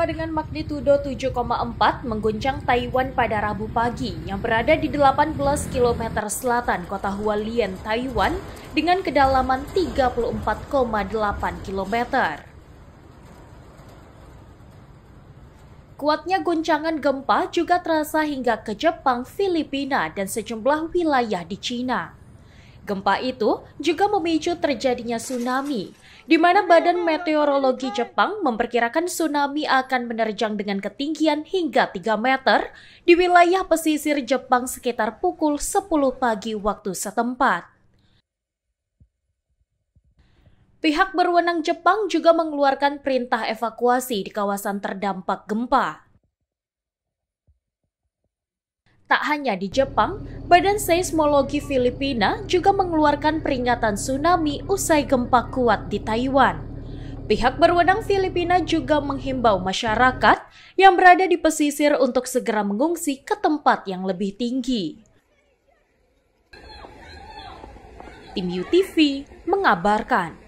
gempa dengan magnitudo 7,4 mengguncang Taiwan pada Rabu pagi yang berada di 18 km selatan kota Hualien, Taiwan dengan kedalaman 34,8 km. Kuatnya guncangan gempa juga terasa hingga ke Jepang, Filipina, dan sejumlah wilayah di Cina. Gempa itu juga memicu terjadinya tsunami, di mana Badan Meteorologi Jepang memperkirakan tsunami akan menerjang dengan ketinggian hingga 3 meter di wilayah pesisir Jepang sekitar pukul 10 pagi waktu setempat. Pihak berwenang Jepang juga mengeluarkan perintah evakuasi di kawasan terdampak gempa. Tak hanya di Jepang, Badan Seismologi Filipina juga mengeluarkan peringatan tsunami usai gempa kuat di Taiwan. Pihak berwenang Filipina juga menghimbau masyarakat yang berada di pesisir untuk segera mengungsi ke tempat yang lebih tinggi. Tim UTV mengabarkan.